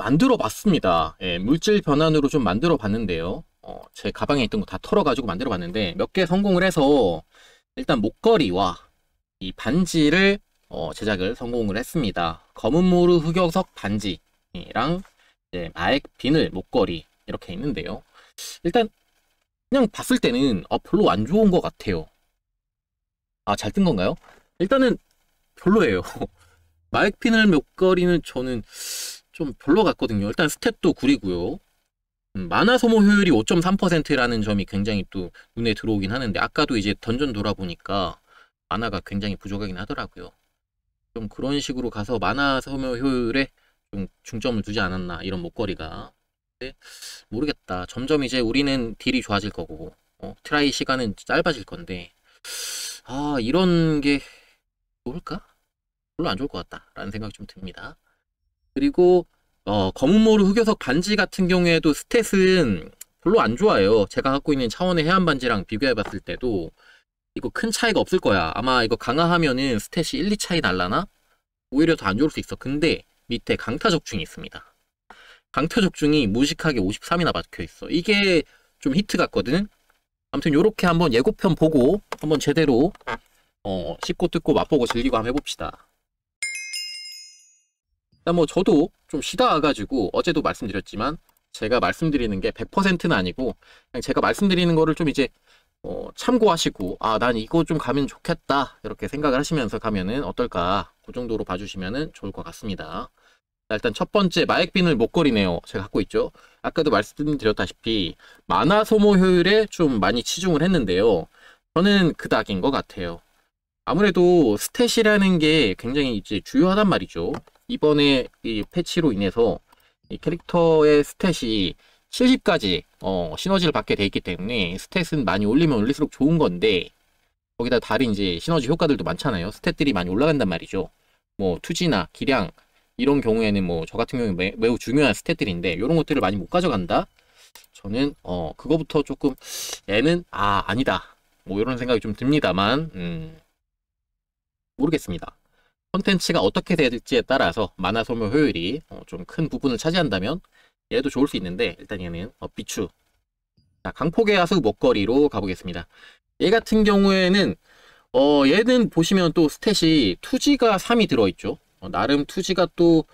만들어 봤습니다. 예, 물질 변환으로 좀 만들어 봤는데요. 어, 제 가방에 있던 거 다 털어가지고 만들어 봤는데 몇 개 성공을 해서 일단 목걸이와 이 반지를 어, 제작을 성공을 했습니다. 검은 모루 흑역석 반지랑 마액 비늘 목걸이 이렇게 있는데요. 일단 그냥 봤을 때는 어, 별로 안 좋은 것 같아요. 아, 잘 뜬 건가요? 일단은 별로예요. 마액 비늘 목걸이는 저는 좀 별로 같거든요. 일단 스탯도 구리고요. 음, 만화 소모 효율이 5.3%라는 점이 굉장히 또 눈에 들어오긴 하는데 아까도 이제 던전 돌아보니까 만화가 굉장히 부족하긴 하더라고요. 좀 그런 식으로 가서 만화 소모 효율에 좀 중점을 두지 않았나 이런 목걸이가 모르겠다. 점점 이제 우리는 딜이 좋아질 거고 어, 트라이 시간은 짧아질 건데 아 이런 게 좋을까? 별로 안 좋을 것 같다라는 생각이 좀 듭니다. 그리고 어, 검은모를흑여석 반지 같은 경우에도 스탯은 별로 안 좋아요. 제가 갖고 있는 차원의 해안 반지랑 비교해봤을 때도 이거 큰 차이가 없을 거야. 아마 이거 강화하면은 스탯이 1, 2 차이 날라나? 오히려 더 안 좋을 수 있어. 근데 밑에 강타 적중이 있습니다. 강타 적중이 무식하게 53이나 박혀 있어. 이게 좀 히트 같거든. 아무튼 요렇게 한번 예고편 보고 한번 제대로 어, 씹고 뜯고 맛보고 즐기고 한번 해봅시다. 일단 뭐 저도 좀 쉬다 와가지고 어제도 말씀드렸지만 제가 말씀드리는 게 100%는 아니고 그냥 제가 말씀드리는 거를 좀 이제 어 참고하시고 아 난 이거 좀 가면 좋겠다 이렇게 생각을 하시면서 가면은 어떨까 그 정도로 봐주시면은 좋을 것 같습니다 일단 첫 번째 마액빈을 목걸이네요 제가 갖고 있죠 아까도 말씀드렸다시피 만화 소모 효율에 좀 많이 치중을 했는데요 저는 그닥인 것 같아요 아무래도 스탯이라는 게 굉장히 이제 중요하단 말이죠 이번에 이 패치로 인해서 이 캐릭터의 스탯이 70까지 어, 시너지를 받게 돼 있기 때문에 스탯은 많이 올리면 올릴수록 좋은 건데 거기다 다른 이제 시너지 효과들도 많잖아요. 스탯들이 많이 올라간단 말이죠. 뭐 투지나 기량 이런 경우에는 뭐 저 같은 경우에 매, 매우 중요한 스탯들인데 이런 것들을 많이 못 가져간다. 저는 어 그거부터 조금 애는아 아니다 뭐 이런 생각이 좀 듭니다만 음, 모르겠습니다. 컨텐츠가 어떻게 될지에 따라서 만화 소모 효율이 어, 좀큰 부분을 차지한다면 얘도 좋을 수 있는데 일단 얘는 어, 비추 자, 강폭의 하수 먹거리로 가보겠습니다 얘 같은 경우에는 어, 얘는 보시면 또 스탯이 투지가 3이 들어있죠 어, 나름 투지가 또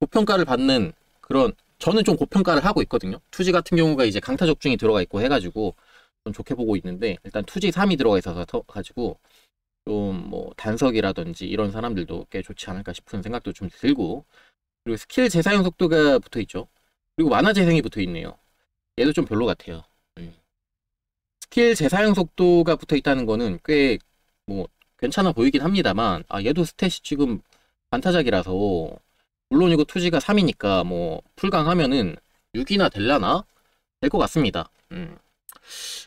고평가를 받는 그런 저는 좀 고평가를 하고 있거든요 투지 같은 경우가 이제 강타 적중이 들어가 있고 해가지고 좀 좋게 보고 있는데 일단 투지 3이 들어가 있어서 가지고 좀뭐 단석이라든지 이런 사람들도 꽤 좋지 않을까 싶은 생각도 좀 들고 그리고 스킬 재사용 속도가 붙어 있죠. 그리고 만화 재생이 붙어 있네요. 얘도 좀 별로 같아요. 음. 스킬 재사용 속도가 붙어 있다는 거는 꽤 뭐 괜찮아 보이긴 합니다만 아 얘도 스탯이 지금 반타작이라서 물론 이거 투지가 3이니까 뭐 풀강하면은 6이나 될라나 될 것 같습니다. 음.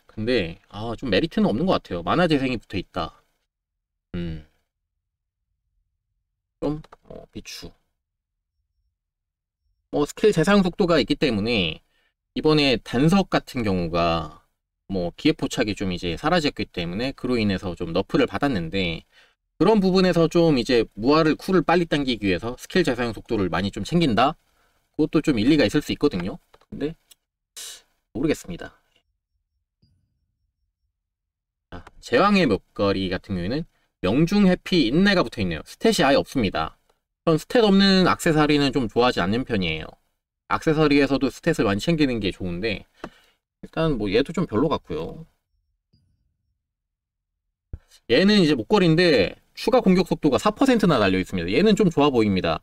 근데 아 좀 메리트는 없는 것 같아요. 만화 재생이 붙어 있다. 음. 좀 어, 비추. 뭐 스킬 재상 속도가 있기 때문에 이번에 단석 같은 경우가 뭐 기회 포착이 좀 이제 사라졌기 때문에 그로 인해서 좀 너프를 받았는데 그런 부분에서 좀 이제 무화를 쿨을 빨리 당기기 위해서 스킬 재사용 속도를 많이 좀 챙긴다? 그것도 좀 일리가 있을 수 있거든요. 근데 모르겠습니다. 자, 제왕의 목걸이 같은 경우에는 명중 해피 인내가 붙어 있네요. 스탯이 아예 없습니다. 전 스탯 없는 악세사리는 좀 좋아하지 않는 편이에요. 악세사리에서도 스탯을 많이 챙기는 게 좋은데 일단 뭐 얘도 좀 별로 같고요. 얘는 이제 목걸이인데 추가 공격 속도가 4%나 달려 있습니다. 얘는 좀 좋아 보입니다.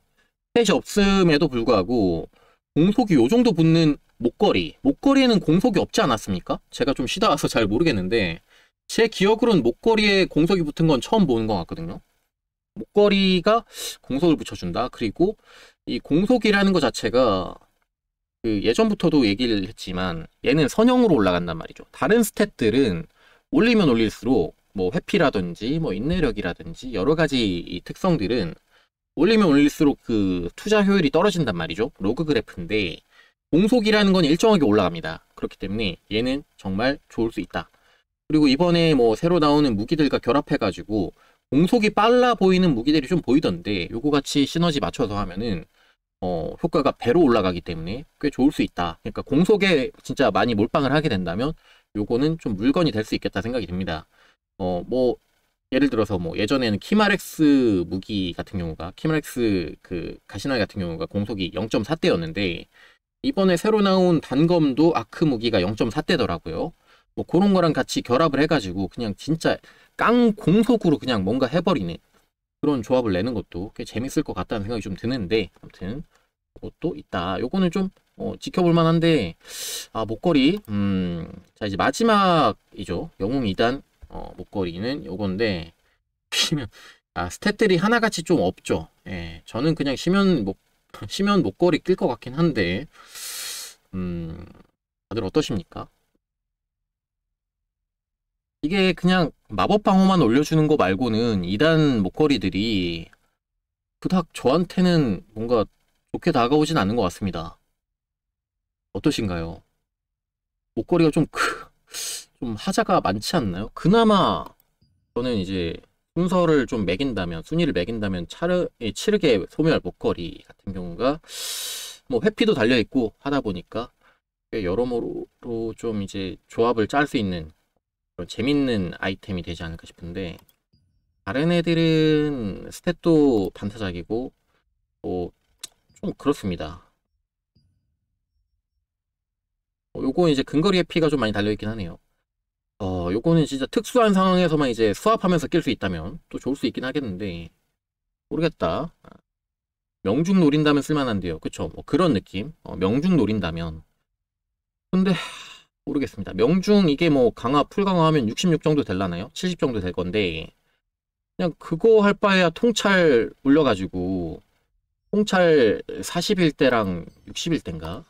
스탯이 없음에도 불구하고 공속이 요 정도 붙는 목걸이. 목걸이에는 공속이 없지 않았습니까? 제가 좀 쉬다 와서 잘 모르겠는데 제 기억으로는 목걸이에 공석이 붙은 건 처음 보는 것 같거든요. 목걸이가 공석을 붙여준다. 그리고 이 공석이라는 것 자체가 그 예전부터도 얘기를 했지만 얘는 선형으로 올라간단 말이죠. 다른 스탯들은 올리면 올릴수록 뭐 회피라든지 뭐 인내력이라든지 여러 가지 특성들은 올리면 올릴수록 그 투자 효율이 떨어진단 말이죠. 로그 그래프인데 공속이라는 건 일정하게 올라갑니다. 그렇기 때문에 얘는 정말 좋을 수 있다. 그리고 이번에 뭐 새로 나오는 무기들과 결합해가지고 공속이 빨라 보이는 무기들이 좀 보이던데 요거 같이 시너지 맞춰서 하면은 어, 효과가 배로 올라가기 때문에 꽤 좋을 수 있다. 그러니까 공속에 진짜 많이 몰빵을 하게 된다면 요거는 좀 물건이 될 수 있겠다 생각이 듭니다. 어, 뭐 예를 들어서 뭐 예전에는 키마렉스 무기 같은 경우가 키마렉스 그 가시나 이 같은 경우가 공속이 0.4대였는데 이번에 새로 나온 단검도 아크 무기가 0.4대더라고요. 뭐 그런 거랑 같이 결합을 해가지고 그냥 진짜 깡공속으로 그냥 뭔가 해버리는 그런 조합을 내는 것도 꽤 재밌을 것 같다는 생각이 좀 드는데 아무튼 그것도 있다. 요거는 좀 어, 지켜볼 만한데 아 목걸이 음 자 이제 마지막이죠. 영웅 2단 어, 목걸이는 요건데 시면 아 스탯들이 하나같이 좀 없죠. 예. 저는 그냥 시면 목 시면 목걸이 낄 것 같긴 한데 음 다들 어떠십니까? 이게 그냥 마법 방어만 올려주는 거 말고는 이단 목걸이들이 부닥 저한테는 뭔가 좋게 다가오진 않는 것 같습니다. 어떠신가요? 목걸이가 좀, 크, 좀 하자가 많지 않나요? 그나마 저는 이제 순서를 좀 매긴다면, 순위를 매긴다면 차르, 예, 치르게 소멸 목걸이 같은 경우가 뭐 회피도 달려있고 하다 보니까 여러모로 좀 이제 조합을 짤 수 있는 재밌는 아이템이 되지 않을까 싶은데 다른 애들은 스탯도 반타작이고 뭐좀 그렇습니다 어, 요건 이제 근거리 의피가좀 많이 달려있긴 하네요 어 요거는 진짜 특수한 상황에서만 이제 수합하면서 낄 수 있다면 또 좋을 수 있긴 하겠는데 모르겠다 명중 노린다면 쓸만한데요 그쵸 뭐 그런 느낌 어, 명중 노린다면 근데 모르겠습니다. 명중 이게 뭐 강화 풀강화하면 66 정도 될라나요? 70 정도 될 건데 그냥 그거 할 바에야 통찰 올려가지고 통찰 40일 때랑 60일 때인가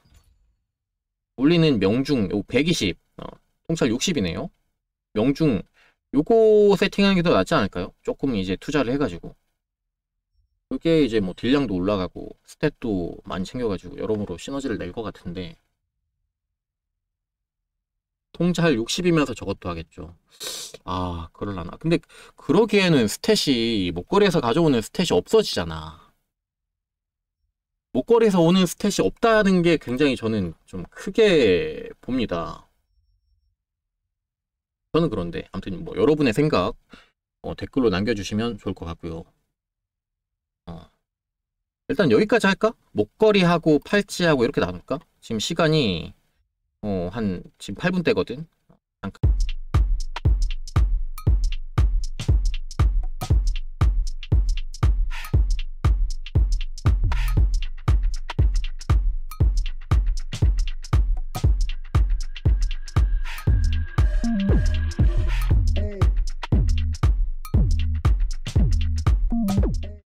올리는 명중 요120 어, 통찰 60이네요. 명중 요거 세팅하는 게 더 낫지 않을까요? 조금 이제 투자를 해가지고 그게 이제 뭐 딜량도 올라가고 스탯도 많이 챙겨가지고 여러모로 시너지를 낼 것 같은데 통제할 욕심이면서 저것도 하겠죠. 아, 그럴라나. 근데 그러기에는 스탯이 목걸이에서 가져오는 스탯이 없어지잖아. 목걸이에서 오는 스탯이 없다는 게 굉장히 저는 좀 크게 봅니다. 저는 그런데 아무튼 뭐 여러분의 생각 어, 댓글로 남겨주시면 좋을 것 같고요. 어. 일단 여기까지 할까? 목걸이하고 팔찌하고 이렇게 나눌까? 지금 시간이 어, 한 지금 8분 때거든. 잠깐.